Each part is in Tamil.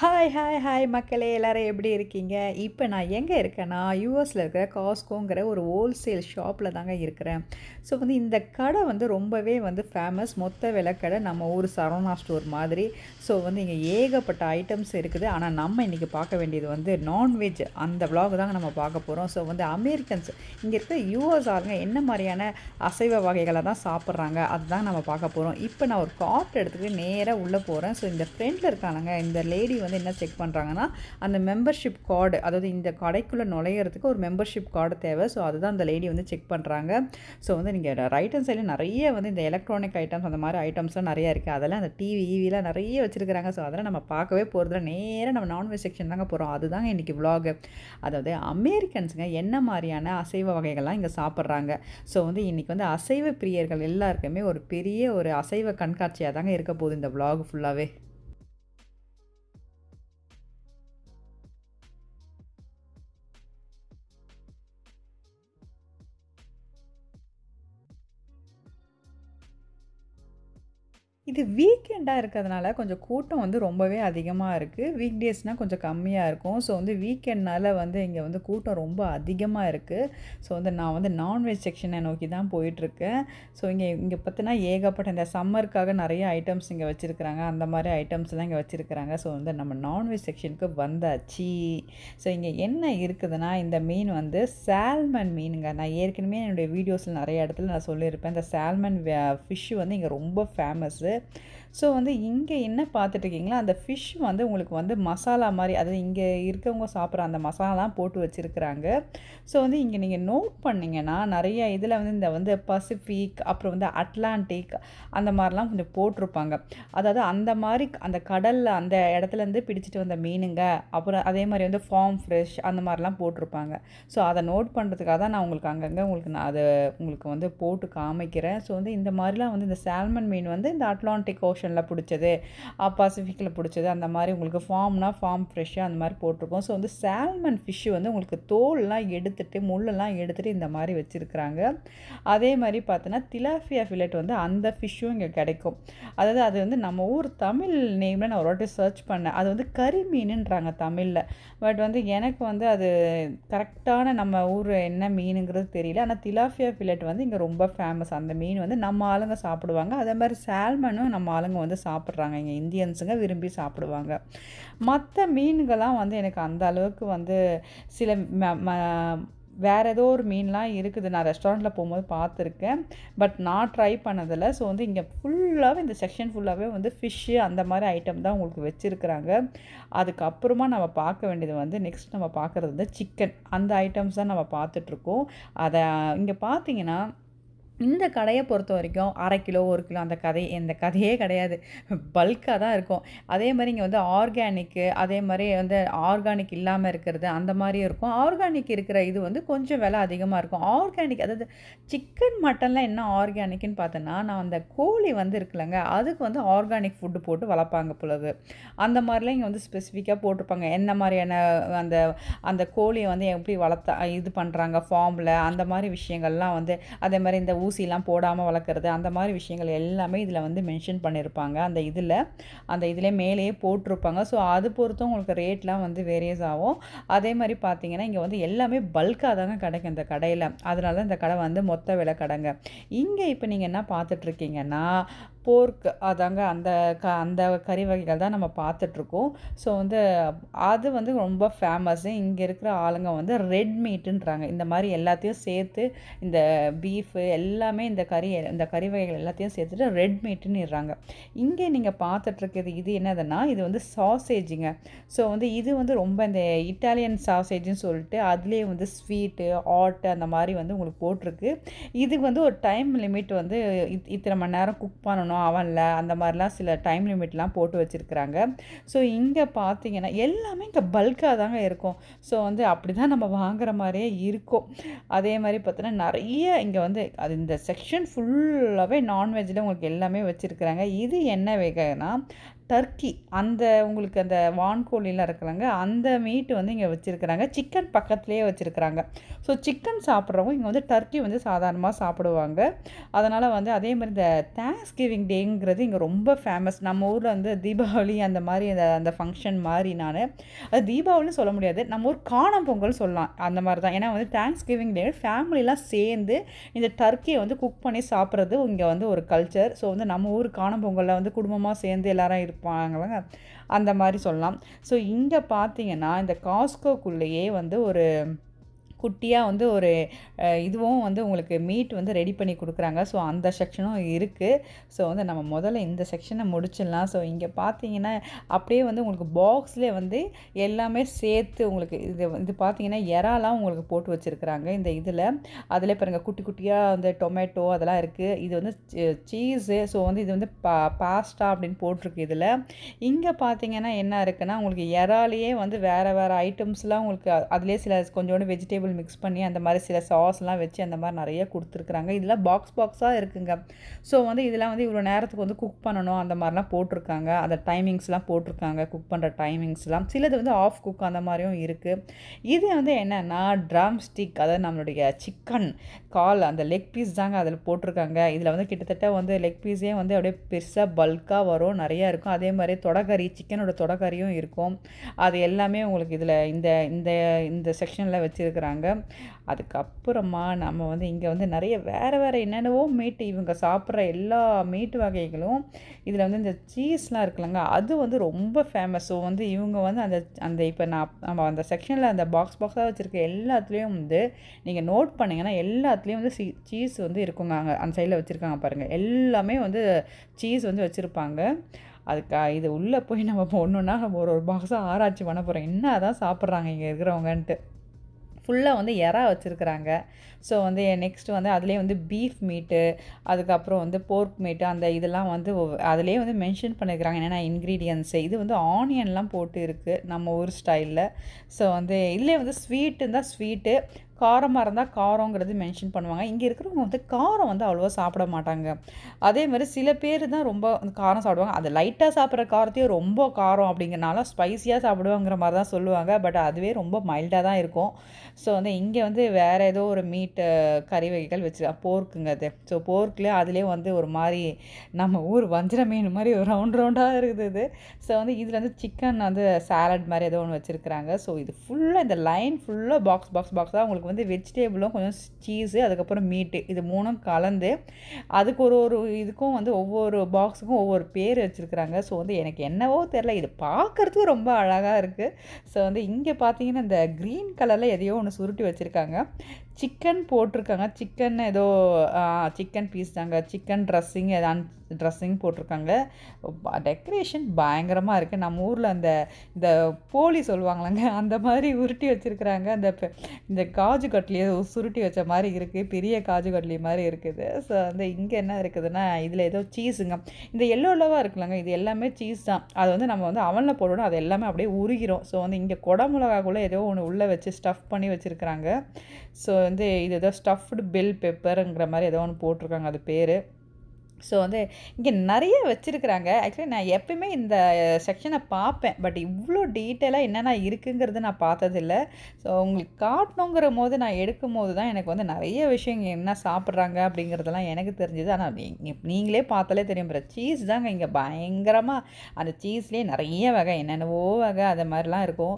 ஹாய் ஹாய் ஹாய் மக்களே எல்லோரும் எப்படி இருக்கீங்க இப்போ நான் எங்கே இருக்கேன்னா யூஎஸில் இருக்கிற காஸ்கோங்கிற ஒரு ஹோல்சேல் ஷாப்பில் தாங்க இருக்கிறேன் ஸோ வந்து இந்த கடை வந்து ரொம்பவே வந்து ஃபேமஸ் மொத்த விலை கடை நம்ம ஊர் சரவணா ஸ்டோர் மாதிரி ஸோ வந்து இங்கே ஏகப்பட்ட ஐட்டம்ஸ் இருக்குது ஆனால் நம்ம இன்றைக்கி பார்க்க வேண்டியது வந்து நான்வெஜ் அந்த விலாக் தாங்க நம்ம பார்க்க போகிறோம் ஸோ வந்து அமெரிக்கன்ஸ் இங்கே இருக்க யூஎஸ் ஆளுங்க என்ன மாதிரியான அசைவ வகைகளை தான் சாப்பிட்றாங்க அதுதான் நம்ம பார்க்க போகிறோம் இப்போ நான் ஒரு கார்ட் எடுத்துக்கிட்டு நேராக உள்ளே போகிறேன் ஸோ இந்த ஃப்ரெண்டில் இருக்கானுங்க இந்த லேடி வந்து வந்து என்ன செக் பண்ணுறாங்கன்னா அந்த மெம்பர்ஷிப் கார்டு அதாவது இந்த கடைக்குள்ளே நுழையிறதுக்கு ஒரு மெம்பர்ஷிப் கார்டு தேவை ஸோ அதுதான் அந்த லேடி வந்து செக் பண்ணுறாங்க ஸோ வந்து நீங்கள் ரைட் ஹேண்ட் சைடில் நிறைய வந்து இந்த எலக்ட்ரானிக் ஐட்டம்ஸ் அந்த மாதிரி ஐட்டம்ஸ்லாம் நிறையா இருக்குது அதெல்லாம் அந்த டிவி ஈவிலாம் e நிறைய வச்சுருக்கிறாங்க ஸோ அதெல்லாம் நம்ம பார்க்கவே போகிறதுல நேராக நம்ம நான்வெஜ் செக்ஷன் தாங்க போகிறோம் அதுதாங்க இன்றைக்கி விலாகு அதாவது அமெரிக்கன்ஸுங்க என்ன மாதிரியான அசைவ வகைகள்லாம் இங்கே சாப்பிட்றாங்க ஸோ வந்து இன்றைக்கி வந்து அசைவ பிரியர்கள் எல்லாருக்குமே ஒரு பெரிய ஒரு அசைவ கண்காட்சியாக தாங்க இருக்க போகுது இந்த விலாகு ஃபுல்லாகவே இது வீக்கெண்டாக இருக்கிறதுனால கொஞ்சம் கூட்டம் வந்து ரொம்பவே அதிகமாக இருக்குது வீக் டேஸ்னால் கொஞ்சம் கம்மியாக இருக்கும் ஸோ வந்து வீக்கெண்ட்னால் வந்து இங்கே வந்து கூட்டம் ரொம்ப அதிகமாக இருக்குது ஸோ வந்து நான் வந்து நான்வெஜ் செக்ஷனை நோக்கி தான் போயிட்டுருக்கேன் ஸோ இங்கே இங்கே பார்த்தினா ஏகப்பட்ட இந்த சம்மருக்காக நிறைய ஐட்டம்ஸ் இங்கே வச்சுருக்குறாங்க அந்த மாதிரி ஐட்டம்ஸ்லாம் இங்கே வச்சுருக்குறாங்க ஸோ வந்து நம்ம நான்வெஜ் செக்ஷனுக்கு வந்தாச்சு ஸோ இங்கே என்ன இருக்குதுன்னா இந்த மீன் வந்து சால்மன் மீனுங்க நான் ஏற்கனவே என்னுடைய வீடியோஸில் நிறைய இடத்துல நான் சொல்லியிருப்பேன் இந்த சால்மன் ஃபிஷ்ஷு வந்து இங்கே ரொம்ப ஃபேமஸ்ஸு ஸோ வந்து இங்கே என்ன பார்த்துட்டு இருக்கீங்களா அந்த ஃபிஷ் வந்து உங்களுக்கு வந்து மசாலா மாதிரி அதாவது இங்கே இருக்கவங்க சாப்பிட்ற அந்த மசாலாலாம் போட்டு வச்சுருக்குறாங்க ஸோ வந்து இங்கே நீங்கள் நோட் பண்ணிங்கன்னா நிறைய இதில் வந்து இந்த வந்து பசிஃபிக் அப்புறம் வந்து அட்லாண்டிக் அந்த மாதிரிலாம் கொஞ்சம் போட்டிருப்பாங்க அதாவது அந்த மாதிரி அந்த கடலில் அந்த இடத்துலேருந்து பிடிச்சிட்டு வந்த மீனுங்க அப்புறம் அதே மாதிரி வந்து ஃபார்ம் ஃப்ரெஷ் அந்த மாதிரிலாம் போட்டிருப்பாங்க ஸோ அதை நோட் பண்ணுறதுக்காக தான் நான் உங்களுக்கு அங்கங்கே உங்களுக்கு நான் அதை உங்களுக்கு வந்து போட்டு காமிக்கிறேன் ஸோ வந்து இந்த மாதிரிலாம் வந்து இந்த சால்மன் மீன் வந்து இந்த அட்லாண்டிக் ஓஷனில் பிடிச்சது பசிஃபிக்கில் பிடிச்சது அந்த மாதிரி உங்களுக்கு ஃபார்ம்னா ஃபார்ம் ஃப்ரெஷ்ஷாக அந்த மாதிரி போட்டிருக்கோம் ஸோ வந்து சால்மன் ஃபிஷ்ஷு வந்து உங்களுக்கு தோல்லாம் எடுத்துகிட்டு முள்ளெல்லாம் எடுத்துகிட்டு இந்த மாதிரி வச்சுருக்குறாங்க அதே மாதிரி பார்த்தோன்னா திலாஃபியா ஃபிலட் வந்து அந்த ஃபிஷ்ஷும் இங்கே கிடைக்கும் அதாவது அது வந்து நம்ம ஊர் தமிழ் நேமில் நான் ஒரு வாட்டி சர்ச் பண்ணேன் அது வந்து கறி மீனுன்றாங்க தமிழில் பட் வந்து எனக்கு வந்து அது கரெக்டான நம்ம ஊர் என்ன மீனுங்கிறது தெரியல ஆனால் திலாஃபியா ஃபிலெட் வந்து இங்கே ரொம்ப ஃபேமஸ் அந்த மீன் வந்து நம்ம ஆளுங்க சாப்பிடுவாங்க அதே மாதிரி சால்மன் சால்மனும் நம்ம ஆளுங்க வந்து சாப்பிட்றாங்க இங்கே இந்தியன்ஸுங்க விரும்பி சாப்பிடுவாங்க மற்ற மீன்கள்லாம் வந்து எனக்கு அந்த அளவுக்கு வந்து சில வேறு ஏதோ ஒரு மீன்லாம் இருக்குது நான் ரெஸ்டாரண்ட்டில் போகும்போது பார்த்துருக்கேன் பட் நான் ட்ரை பண்ணதில் ஸோ வந்து இங்கே ஃபுல்லாகவே இந்த செக்ஷன் ஃபுல்லாகவே வந்து ஃபிஷ்ஷு அந்த மாதிரி ஐட்டம் தான் உங்களுக்கு வச்சுருக்குறாங்க அதுக்கப்புறமா நம்ம பார்க்க வேண்டியது வந்து நெக்ஸ்ட் நம்ம பார்க்குறது வந்து சிக்கன் அந்த ஐட்டம்ஸ் தான் நம்ம பார்த்துட்ருக்கோம் அதை இங்கே பார்த்தீங்கன்னா இந்த கடையை பொறுத்த வரைக்கும் அரை கிலோ ஒரு கிலோ அந்த கதை இந்த கதையே கிடையாது பல்காக தான் இருக்கும் அதே மாதிரி இங்கே வந்து ஆர்கானிக்கு அதே மாதிரி வந்து ஆர்கானிக் இல்லாமல் இருக்கிறது அந்த மாதிரியும் இருக்கும் ஆர்கானிக் இருக்கிற இது வந்து கொஞ்சம் விலை அதிகமாக இருக்கும் ஆர்கானிக் அதாவது சிக்கன் மட்டன்லாம் என்ன ஆர்கானிக்னு பார்த்தோன்னா நான் அந்த கோழி வந்து இருக்குல்லங்க அதுக்கு வந்து ஆர்கானிக் ஃபுட்டு போட்டு வளர்ப்பாங்க பிள்ளது அந்த மாதிரிலாம் இங்கே வந்து ஸ்பெசிஃபிக்காக போட்டிருப்பாங்க என்ன மாதிரியான அந்த அந்த கோழியை வந்து எப்படி வளர்த்த இது பண்ணுறாங்க ஃபார்மில் அந்த மாதிரி விஷயங்கள்லாம் வந்து அதே மாதிரி இந்த ஊ ஊசிலாம் போடாமல் வளர்க்குறது அந்த மாதிரி விஷயங்கள் எல்லாமே இதில் வந்து மென்ஷன் பண்ணியிருப்பாங்க அந்த இதில் அந்த இதில் மேலேயே போட்டிருப்பாங்க ஸோ அது பொறுத்தும் உங்களுக்கு ரேட்லாம் வந்து வேரியஸ் ஆகும் அதே மாதிரி பார்த்தீங்கன்னா இங்கே வந்து எல்லாமே பல்காக தாங்க கிடைக்கும் இந்த கடையில் அதனால தான் இந்த கடை வந்து மொத்த விலை கடைங்க இங்கே இப்போ நீங்கள் என்ன பார்த்துட்ருக்கீங்கன்னா போர்க் அதாங்க அந்த க அந்த கறி வகைகள் தான் நம்ம பார்த்துட்ருக்கோம் ஸோ வந்து அது வந்து ரொம்ப ஃபேமஸ்ஸு இங்கே இருக்கிற ஆளுங்க வந்து ரெட் மீட்டுன்றாங்க இந்த மாதிரி எல்லாத்தையும் சேர்த்து இந்த பீஃபு எல்லாமே இந்த கறி இந்த கறி வகைகள் எல்லாத்தையும் சேர்த்துட்டு ரெட் மீட்டுன்னு இடுறாங்க இங்கே நீங்கள் பார்த்துட்ருக்கிறது இது என்னதுன்னா இது வந்து சாசேஜுங்க ஸோ வந்து இது வந்து ரொம்ப இந்த இட்டாலியன் சாசேஜுன்னு சொல்லிட்டு அதுலேயே வந்து ஸ்வீட்டு ஆட்டு அந்த மாதிரி வந்து உங்களுக்கு போட்டிருக்கு இதுக்கு வந்து ஒரு டைம் லிமிட் வந்து இத்தனை மணி நேரம் குக் பண்ணணும் பண்ணணும் அவனில் அந்த மாதிரிலாம் சில டைம் லிமிட்லாம் போட்டு வச்சுருக்குறாங்க ஸோ இங்கே பார்த்தீங்கன்னா எல்லாமே இங்கே பல்காக தாங்க இருக்கும் ஸோ வந்து அப்படி தான் நம்ம வாங்குற மாதிரியே இருக்கும் அதே மாதிரி பார்த்தோன்னா நிறைய இங்கே வந்து அது இந்த செக்ஷன் ஃபுல்லாகவே நான்வெஜ்ஜில் உங்களுக்கு எல்லாமே வச்சுருக்குறாங்க இது என்ன வேகனா டர்க்கி அந்த உங்களுக்கு அந்த வான்கோழிலாம் இருக்கிறாங்க அந்த மீட்டு வந்து இங்கே வச்சுருக்கிறாங்க சிக்கன் பக்கத்துலேயே வச்சுருக்கிறாங்க ஸோ சிக்கன் சாப்பிட்றவங்க இங்கே வந்து டர்க்கி வந்து சாதாரணமாக சாப்பிடுவாங்க அதனால் வந்து அதே மாதிரி இந்த தேங்க்ஸ் கிவிங் டேங்கிறது இங்கே ரொம்ப ஃபேமஸ் நம்ம ஊரில் வந்து தீபாவளி அந்த மாதிரி அந்த அந்த ஃபங்க்ஷன் மாதிரி நான் அது தீபாவளின்னு சொல்ல முடியாது நம்ம ஊர் காணம் பொங்கல் சொல்லலாம் அந்த மாதிரி தான் ஏன்னா வந்து தேங்க்ஸ் கிவிங் டே ஃபேமிலிலாம் சேர்ந்து இந்த டர்க்கியை வந்து குக் பண்ணி சாப்பிட்றது இங்கே வந்து ஒரு கல்ச்சர் ஸோ வந்து நம்ம ஊர் காணம் பொங்கலில் வந்து குடும்பமாக சேர்ந்து எல்லாரும் இருப்போம் வச்சுருப்பாங்களங்க அந்த மாதிரி சொல்லலாம் ஸோ இங்கே பார்த்தீங்கன்னா இந்த காஸ்கோக்குள்ளேயே வந்து ஒரு குட்டியாக வந்து ஒரு இதுவும் வந்து உங்களுக்கு மீட் வந்து ரெடி பண்ணி கொடுக்குறாங்க ஸோ அந்த செக்ஷனும் இருக்குது ஸோ வந்து நம்ம முதல்ல இந்த செக்ஷனை முடிச்சிடலாம் ஸோ இங்கே பார்த்தீங்கன்னா அப்படியே வந்து உங்களுக்கு பாக்ஸ்லேயே வந்து எல்லாமே சேர்த்து உங்களுக்கு இது இது பார்த்தீங்கன்னா எறாலாம் உங்களுக்கு போட்டு வச்சுருக்குறாங்க இந்த இதில் அதில் பாருங்கள் குட்டி குட்டியாக வந்து டொமேட்டோ அதெல்லாம் இருக்குது இது வந்து சீஸு ஸோ வந்து இது வந்து பா பாஸ்டா அப்படின்னு போட்டிருக்கு இதில் இங்கே பார்த்தீங்கன்னா என்ன இருக்குன்னா உங்களுக்கு இறாலேயே வந்து வேறு வேறு ஐட்டம்ஸ்லாம் உங்களுக்கு அதிலே சில கொஞ்சோண்டு வெஜிடபிள் வெஜிடபிள் மிக்ஸ் பண்ணி அந்த மாதிரி சில சாஸ்லாம் வச்சு அந்த மாதிரி நிறைய கொடுத்துருக்குறாங்க இதெல்லாம் பாக்ஸ் பாக்ஸாக இருக்குங்க ஸோ வந்து இதெல்லாம் வந்து இவ்வளோ நேரத்துக்கு வந்து குக் பண்ணணும் அந்த மாதிரிலாம் போட்டிருக்காங்க அந்த டைமிங்ஸ்லாம் போட்டிருக்காங்க குக் பண்ணுற டைமிங்ஸ்லாம் சிலது வந்து ஆஃப் குக் அந்த மாதிரியும் இருக்குது இது வந்து என்னென்னா ட்ரம் ஸ்டிக் அதாவது நம்மளுடைய சிக்கன் கால் அந்த லெக் பீஸ் தாங்க அதில் போட்டிருக்காங்க இதில் வந்து கிட்டத்தட்ட வந்து லெக் பீஸே வந்து அப்படியே பெருசாக பல்காக வரும் நிறையா இருக்கும் அதே மாதிரி தொடக்கறி சிக்கனோட தொடக்கறியும் இருக்கும் அது எல்லாமே உங்களுக்கு இதில் இந்த இந்த இந்த செக்ஷனில் வச்சுருக்குறாங்க போயிட்டாங்க அதுக்கப்புறமா நம்ம வந்து இங்கே வந்து நிறைய வேறு வேறு என்னென்னவோ மீட்டு இவங்க சாப்பிட்ற எல்லா மீட்டு வகைகளும் இதில் வந்து இந்த சீஸ்லாம் இருக்குல்லங்க அது வந்து ரொம்ப ஃபேமஸ் ஸோ வந்து இவங்க வந்து அந்த அந்த இப்போ நான் நம்ம அந்த செக்ஷனில் அந்த பாக்ஸ் பாக்ஸாக வச்சுருக்க எல்லாத்துலேயும் வந்து நீங்கள் நோட் பண்ணிங்கன்னா எல்லாத்துலேயும் வந்து சீஸ் வந்து இருக்குங்க அங்கே அந்த சைடில் வச்சுருக்காங்க பாருங்கள் எல்லாமே வந்து சீஸ் வந்து வச்சுருப்பாங்க அதுக்கு இது உள்ளே போய் நம்ம போடணுன்னா நம்ம ஒரு ஒரு பாக்ஸாக ஆராய்ச்சி பண்ண போகிறோம் என்ன தான் சாப்பிட்றாங்க இங்கே இருக்கிறவங்கன்ட்டு ஃபுல்லாக வந்து எறா வச்சுருக்குறாங்க ஸோ வந்து நெக்ஸ்ட்டு வந்து அதிலே வந்து பீஃப் மீட்டு அதுக்கப்புறம் வந்து போர்க் மீட்டு அந்த இதெல்லாம் வந்து அதிலே வந்து மென்ஷன் பண்ணியிருக்கிறாங்க என்னென்னா இன்க்ரீடியன்ஸு இது வந்து ஆனியன்லாம் போட்டு இருக்குது நம்ம ஊர் ஸ்டைலில் ஸோ வந்து இதிலே வந்து ஸ்வீட்டு தான் ஸ்வீட்டு காரமாக இருந்தால் காரங்கிறது மென்ஷன் பண்ணுவாங்க இங்கே இருக்கிறவங்க வந்து காரம் வந்து அவ்வளோவா சாப்பிட மாட்டாங்க அதே மாதிரி சில பேர் தான் ரொம்ப காரம் சாப்பிடுவாங்க அது லைட்டாக சாப்பிட்ற காரத்தையும் ரொம்ப காரம் அப்படிங்கிறனால ஸ்பைஸியாக சாப்பிடுவாங்கிற மாதிரி தான் சொல்லுவாங்க பட் அதுவே ரொம்ப மைல்டாக தான் இருக்கும் ஸோ வந்து இங்கே வந்து வேறு ஏதோ ஒரு மீட்டு கறி வகைகள் வச்சு போர்க்குங்க அது ஸோ போர்க்கில் அதுலேயே வந்து ஒரு மாதிரி நம்ம ஊர் வஞ்சிர மீன் மாதிரி ஒரு ரவுண்ட் ரவுண்டாக இருக்குது ஸோ வந்து இதில் வந்து சிக்கன் வந்து சாலட் மாதிரி ஏதோ ஒன்று வச்சுருக்குறாங்க ஸோ இது ஃபுல்லாக இந்த லைன் ஃபுல்லாக பாக்ஸ் பாக்ஸ் பாக்ஸ் தான் உங்களுக்கு வந்து வெஜிடேபிளும் கொஞ்சம் சீஸு அதுக்கப்புறம் மீட்டு இது மூணும் கலந்து அதுக்கு ஒரு ஒரு இதுக்கும் வந்து ஒவ்வொரு பாக்ஸுக்கும் ஒவ்வொரு பேர் வச்சுருக்குறாங்க ஸோ வந்து எனக்கு என்னவோ தெரில இது பார்க்குறதுக்கும் ரொம்ப அழகாக இருக்குது ஸோ வந்து இங்கே பார்த்தீங்கன்னா இந்த க்ரீன் கலரில் எதையோ ஒன்று சுருட்டி வச்சுருக்காங்க சிக்கன் போட்டிருக்காங்க சிக்கன் ஏதோ சிக்கன் பீஸ் தாங்க சிக்கன் ட்ரெஸ்ஸிங் ஏதான் ட்ரெஸ்ஸிங் போட்டிருக்காங்க டெக்கரேஷன் பயங்கரமாக இருக்குது நம்ம ஊரில் அந்த இந்த போலி சொல்லுவாங்களாங்க அந்த மாதிரி உருட்டி வச்சுருக்குறாங்க அந்த இந்த காஜு கட்லி சுருட்டி வச்ச மாதிரி இருக்குது பெரிய காஜு கட்லி மாதிரி இருக்குது ஸோ வந்து இங்கே என்ன இருக்குதுன்னா இதில் ஏதோ சீஸுங்க இந்த எல்லோ எல்லோவாக இருக்குல்லங்க இது எல்லாமே சீஸ் தான் அது வந்து நம்ம வந்து அவனில் போடணும் அது எல்லாமே அப்படியே உருகிறோம் ஸோ வந்து இங்கே குடமிளகாக்குள்ளே ஏதோ ஒன்று உள்ளே வச்சு ஸ்டஃப் பண்ணி வச்சுருக்குறாங்க ஸோ வந்து இது ஏதோ ஸ்டஃப்டு பில் பேப்பருங்கிற மாதிரி ஏதோ ஒன்று போட்டிருக்காங்க அது பேர் ஸோ வந்து இங்கே நிறைய வச்சுருக்குறாங்க ஆக்சுவலி நான் எப்பயுமே இந்த செக்ஷனை பார்ப்பேன் பட் இவ்வளோ டீட்டெயிலாக என்னென்ன இருக்குங்கிறது நான் பார்த்ததில்ல ஸோ உங்களுக்கு காட்டணுங்கிற போது நான் எடுக்கும் போது தான் எனக்கு வந்து நிறைய விஷயம் என்ன சாப்பிட்றாங்க அப்படிங்கிறதெல்லாம் எனக்கு தெரிஞ்சுது ஆனால் நீங்களே பார்த்தாலே தெரியும் பிற சீஸ் தாங்க இங்கே பயங்கரமாக அந்த சீஸ்லேயே நிறைய வகை என்னென்னவோ வகை அது மாதிரிலாம் இருக்கும்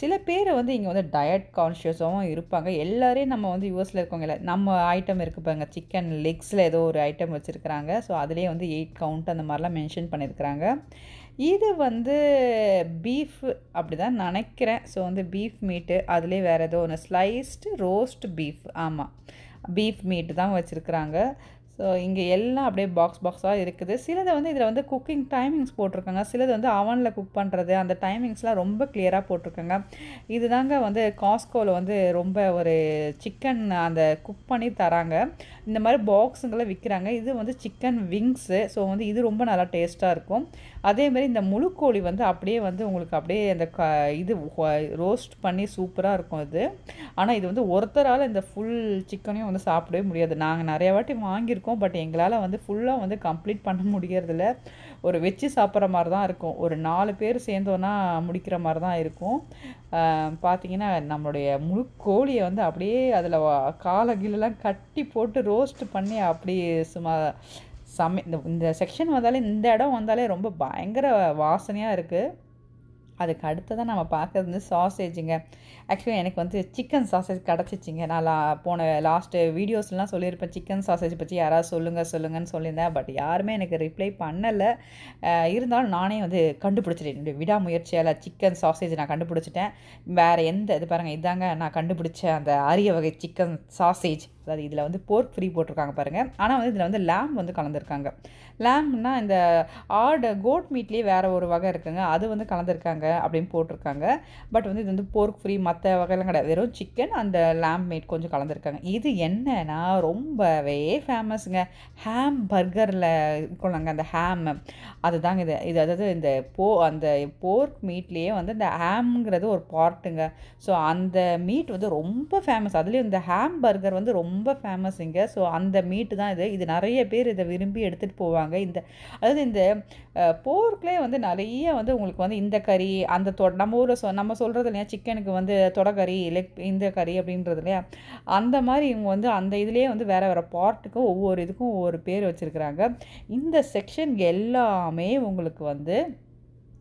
சில பேர் வந்து இங்கே வந்து டயட் கான்ஷியஸாகவும் இருப்பாங்க எல்லோரையும் நம்ம வந்து யூஎஸில் இருக்கவங்க நம்ம ஐட்டம் இருக்குது சிக்கன் லெக்ஸில் ஏதோ ஒரு ஐட்டம் வச்சுருக்கோம் கொடுத்துருக்குறாங்க ஸோ அதுலேயே வந்து எயிட் கவுண்ட் அந்த மாதிரிலாம் மென்ஷன் பண்ணியிருக்கிறாங்க இது வந்து பீஃப் அப்படி தான் நினைக்கிறேன் ஸோ வந்து பீஃப் மீட்டு அதுலேயே வேறு ஏதோ ஒன்று ஸ்லைஸ்டு ரோஸ்ட் பீஃப் ஆமாம் பீஃப் மீட்டு தான் வச்சுருக்குறாங்க ஸோ இங்கே எல்லாம் அப்படியே பாக்ஸ் பாக்ஸாக இருக்குது சிலதை வந்து இதில் வந்து குக்கிங் டைமிங்ஸ் போட்டிருக்காங்க சிலது வந்து அவனில் குக் பண்ணுறது அந்த டைமிங்ஸ்லாம் ரொம்ப கிளியராக போட்டிருக்காங்க இது தாங்க வந்து காஸ்கோவில் வந்து ரொம்ப ஒரு சிக்கன் அந்த குக் பண்ணி தராங்க இந்த மாதிரி பாக்ஸுங்களை விற்கிறாங்க இது வந்து சிக்கன் விங்ஸு ஸோ வந்து இது ரொம்ப நல்லா டேஸ்ட்டாக இருக்கும் அதேமாரி இந்த முழுக்கோழி வந்து அப்படியே வந்து உங்களுக்கு அப்படியே அந்த க இது ரோஸ்ட் பண்ணி சூப்பராக இருக்கும் இது ஆனால் இது வந்து ஒருத்தரால் இந்த ஃபுல் சிக்கனையும் வந்து சாப்பிடவே முடியாது நாங்கள் நிறையா வாட்டி வாங்கியிருக்கோம் பட் எங்களால் வந்து ஃபுல்லாக வந்து கம்ப்ளீட் பண்ண முடியறதில்ல ஒரு வச்சு சாப்பிட்ற மாதிரி தான் இருக்கும் ஒரு நாலு பேர் சேர்ந்தோன்னா முடிக்கிற மாதிரி தான் இருக்கும் பார்த்திங்கன்னா நம்மளுடைய முழு கோழியை வந்து அப்படியே அதில் காலை கீழெல்லாம் கட்டி போட்டு ரோஸ்ட் பண்ணி அப்படி சும்மா சமை இந்த செக்ஷன் வந்தாலே இந்த இடம் வந்தாலே ரொம்ப பயங்கர வாசனையாக இருக்குது அதுக்கு தான் நம்ம பார்க்குறது வந்து சாசேஜுங்க ஆக்சுவலி எனக்கு வந்து சிக்கன் சாசேஜ் கிடச்சிச்சிங்க நான் லா போன லாஸ்ட்டு வீடியோஸ்லாம் சொல்லியிருப்பேன் சிக்கன் சாசேஜ் பற்றி யாராவது சொல்லுங்கள் சொல்லுங்கன்னு சொல்லியிருந்தேன் பட் யாருமே எனக்கு ரிப்ளை பண்ணலை இருந்தாலும் நானே வந்து கண்டுபிடிச்சிட்டேன் என்னுடைய விடாமுயற்சியால் சிக்கன் சாசேஜ் நான் கண்டுபிடிச்சிட்டேன் வேறு எந்த இது பாருங்கள் இதாங்க நான் கண்டுபிடிச்ச அந்த அரிய வகை சிக்கன் சாசேஜ் அதாவது இதில் வந்து போர்க் ஃப்ரீ போட்டிருக்காங்க பாருங்கள் ஆனால் வந்து இதில் வந்து லேம் வந்து கலந்துருக்காங்க லேம்னா இந்த ஆடு கோட் மீட்லேயே வேறு ஒரு வகை இருக்குங்க அது வந்து கலந்துருக்காங்க அப்படின்னு போட்டிருக்காங்க பட் வந்து இது வந்து போர்க் ஃப்ரீ மற்ற வகையெல்லாம் கிடையாது வெறும் சிக்கன் அந்த லேம் மீட் கொஞ்சம் கலந்துருக்காங்க இது என்னன்னா ரொம்பவே ஃபேமஸ்ங்க ஹேம் பர்கரில் இருக்கணுங்க அந்த ஹேம் அதுதாங்க இது இது அதாவது இந்த போ அந்த போர்க் மீட்லேயே வந்து இந்த ஹேம்ங்கிறது ஒரு பார்ட்டுங்க ஸோ அந்த மீட் வந்து ரொம்ப ஃபேமஸ் அதுலேயும் இந்த ஹேம் பர்கர் வந்து ரொம்ப ரொம்ப ஃபேமஸ் இங்கே ஸோ அந்த மீட்டு தான் இது இது நிறைய பேர் இதை விரும்பி எடுத்துகிட்டு போவாங்க இந்த அதாவது இந்த போர்க்லே வந்து நிறைய வந்து உங்களுக்கு வந்து இந்த கறி அந்த தொ நம்ம ஊரில் சொ நம்ம சொல்கிறது இல்லையா சிக்கனுக்கு வந்து தொடக்கறி லெக் இந்த கறி அப்படின்றது இல்லையா அந்த மாதிரி இவங்க வந்து அந்த இதுலேயே வந்து வேறு வேறு பார்ட்டுக்கும் ஒவ்வொரு இதுக்கும் ஒவ்வொரு பேர் வச்சுருக்குறாங்க இந்த செக்ஷன் எல்லாமே உங்களுக்கு வந்து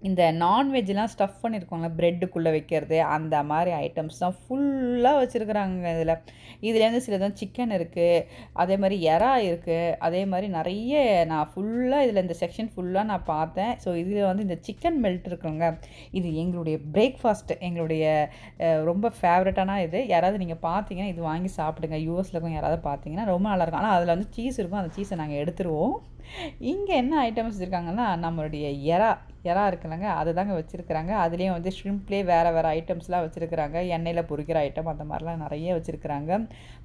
இந்த நான்வெஜ்லாம் ஸ்டஃப் பண்ணியிருக்கோங்களா ப்ரெட்டுக்குள்ளே வைக்கிறது அந்த மாதிரி ஐட்டம்ஸ் தான் ஃபுல்லாக வச்சுருக்குறாங்க இதில் இதுலேருந்து சில தான் சிக்கன் இருக்குது அதே மாதிரி எறா இருக்குது அதே மாதிரி நிறைய நான் ஃபுல்லாக இதில் இந்த செக்ஷன் ஃபுல்லாக நான் பார்த்தேன் ஸோ இதில் வந்து இந்த சிக்கன் மெல்ட் இருக்குங்க இது எங்களுடைய பிரேக்ஃபாஸ்ட்டு எங்களுடைய ரொம்ப ஃபேவரட்டான இது யாராவது நீங்கள் பார்த்தீங்கன்னா இது வாங்கி சாப்பிடுங்க யூஎஸில் இருக்கும் யாராவது பார்த்தீங்கன்னா ரொம்ப நல்லாயிருக்கும் ஆனால் அதில் வந்து சீஸ் இருக்கும் அந்த சீஸை நாங்கள் எடுத்துருவோம் இங்கே என்ன ஐட்டம்ஸ் வச்சுருக்காங்கன்னா நம்மளுடைய எறா எறா இருக்குல்லங்க அதை தாங்க வச்சுருக்குறாங்க அதுலேயும் வந்து ஷ்ரிம்ப்லே வேறு வேறு ஐட்டம்ஸ்லாம் வச்சுருக்குறாங்க எண்ணெயில் பொறிக்கிற ஐட்டம் அந்த மாதிரிலாம் நிறைய வச்சுருக்குறாங்க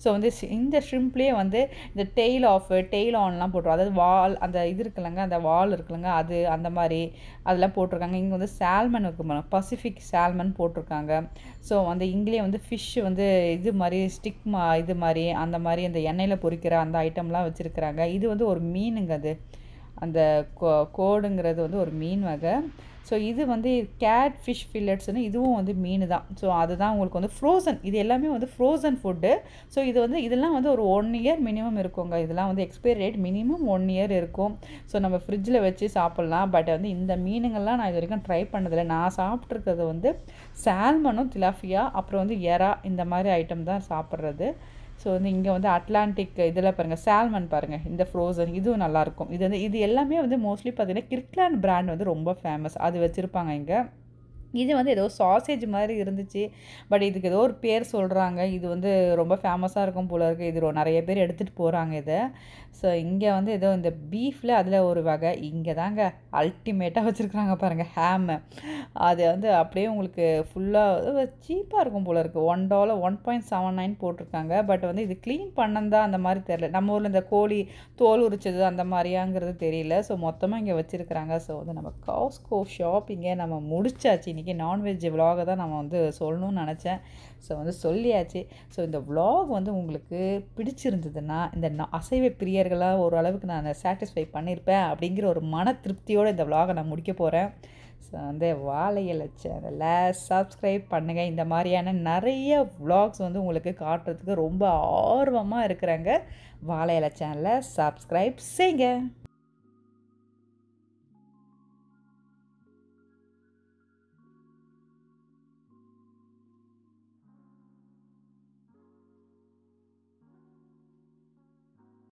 ஸோ வந்து இந்த ஷ்ரிம்ப்லே வந்து இந்த டெய்ல் ஆஃப் டெய்ல் ஆன்லாம் போட்டுருவோம் அதாவது வால் அந்த இது இருக்குல்லங்க அந்த வால் இருக்குல்லங்க அது அந்த மாதிரி அதெல்லாம் போட்டிருக்காங்க இங்கே வந்து சால்மன் இருக்கு பசிஃபிக் சால்மன் போட்டிருக்காங்க ஸோ அந்த இங்கிலேயே வந்து ஃபிஷ் வந்து இது மாதிரி ஸ்டிக் இது மாதிரி அந்த மாதிரி அந்த எண்ணெயில் பொறிக்கிற அந்த ஐட்டம்லாம் வச்சுருக்குறாங்க இது வந்து ஒரு மீனுங்க என்னது அந்த கோ கோடுங்கிறது வந்து ஒரு மீன் வகை ஸோ இது வந்து கேட் ஃபிஷ் ஃபில்லட்ஸ்னு இதுவும் வந்து மீன் தான் ஸோ அதுதான் உங்களுக்கு வந்து ஃப்ரோசன் இது எல்லாமே வந்து ஃப்ரோசன் ஃபுட்டு ஸோ இது வந்து இதெல்லாம் வந்து ஒரு ஒன் இயர் மினிமம் இருக்குங்க இதெல்லாம் வந்து expiry date minimum one year இருக்கும் ஸோ நம்ம ஃப்ரிட்ஜில் வச்சு சாப்பிட்லாம் பட் வந்து இந்த மீனுங்கள்லாம் நான் இது வரைக்கும் ட்ரை பண்ணதில்லை நான் சாப்பிட்ருக்கிறது வந்து சால்மனும் திலாஃபியா அப்புறம் வந்து எறா இந்த மாதிரி ஐட்டம் தான் சாப்பிட்றது ஸோ வந்து இங்கே வந்து அட்லாண்டிக் இதில் பாருங்கள் சால்மன் பாருங்கள் இந்த ஃப்ரோசன் இதுவும் நல்லாயிருக்கும் இது வந்து இது எல்லாமே வந்து மோஸ்ட்லி பார்த்திங்கன்னா கிர்க்லாண்ட் பிராண்ட் வந்து ரொம்ப ஃபேமஸ் அது வச்சுருப்பாங்க இங்கே இது வந்து ஏதோ சாசேஜ் மாதிரி இருந்துச்சு பட் இதுக்கு ஏதோ ஒரு பேர் சொல்கிறாங்க இது வந்து ரொம்ப ஃபேமஸாக இருக்கும் போல இருக்குது இது நிறைய பேர் எடுத்துகிட்டு போகிறாங்க இதை ஸோ இங்கே வந்து ஏதோ இந்த பீஃபில் அதில் ஒரு வகை இங்கே தாங்க அல்டிமேட்டாக வச்சுருக்குறாங்க பாருங்கள் ஹேமு அது வந்து அப்படியே உங்களுக்கு ஃபுல்லாக சீப்பாக இருக்கும் போல இருக்குது one dollar one point seven nine போட்டிருக்காங்க பட் வந்து இது க்ளீன் பண்ணந்தான் அந்த மாதிரி தெரில நம்ம ஊரில் இந்த கோழி தோல் உரிச்சது அந்த மாதிரியாங்கிறது தெரியல ஸோ மொத்தமாக இங்கே வச்சுருக்குறாங்க ஸோ வந்து நம்ம காஸ்கோ ஷாப்பிங்கே நம்ம முடிச்சாச்சு இன்றைக்கி நான்வெஜ் விலாகை தான் நம்ம வந்து சொல்லணும்னு நினச்சேன் ஸோ வந்து சொல்லியாச்சு ஸோ இந்த விலாக் வந்து உங்களுக்கு பிடிச்சிருந்ததுன்னா இந்த அசைவ பிரியர்களாக ஓரளவுக்கு நான் சாட்டிஸ்ஃபை பண்ணியிருப்பேன் அப்படிங்கிற ஒரு மன திருப்தியோடு இந்த விலாகை நான் முடிக்க போகிறேன் ஸோ வந்து வாழையில சேனலில் சப்ஸ்கிரைப் பண்ணுங்கள் இந்த மாதிரியான நிறைய விலாக்ஸ் வந்து உங்களுக்கு காட்டுறதுக்கு ரொம்ப ஆர்வமாக இருக்கிறாங்க வாழையில சேனலில் சப்ஸ்கிரைப் செய்யுங்க